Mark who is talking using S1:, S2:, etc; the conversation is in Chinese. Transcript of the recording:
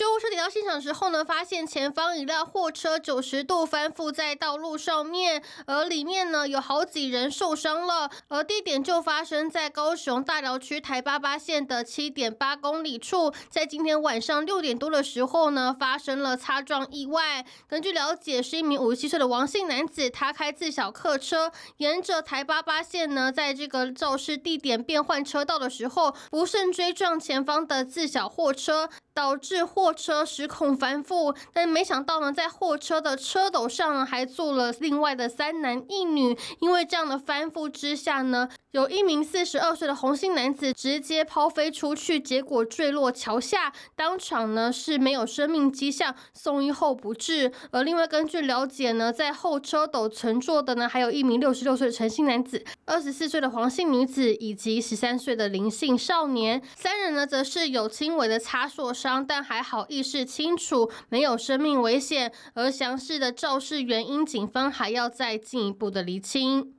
S1: 救护车抵达现场之后呢，发现前方一辆货车九十度翻覆在道路上面，而里面呢有好几人受伤了。而地点就发生在高雄大寮区台八八线的七点八公里处。在今天晚上六点多的时候呢，发生了擦撞意外。根据了解，是一名五十七岁的王姓男子，他开自小客车，沿着台八八线呢，在这个肇事地点变换车道的时候，不慎追撞前方的自小货车，导致货。车失控翻覆，但没想到呢，在货车的车斗上呢，还坐了另外的三男一女。因为这样的翻覆之下呢，有一名四十二岁的红姓男子直接抛飞出去，结果坠落桥下，当场呢是没有生命迹象，送医后不治。而另外根据了解呢，在后车斗乘坐的呢，还有一名六十六岁的陈姓男子、二十四岁的黄姓女子以及十三岁的林姓少年，三人呢则是有轻微的擦挫伤，但还好。好意识清楚，没有生命危险，而详细的肇事原因，警方还要再进一步的厘清。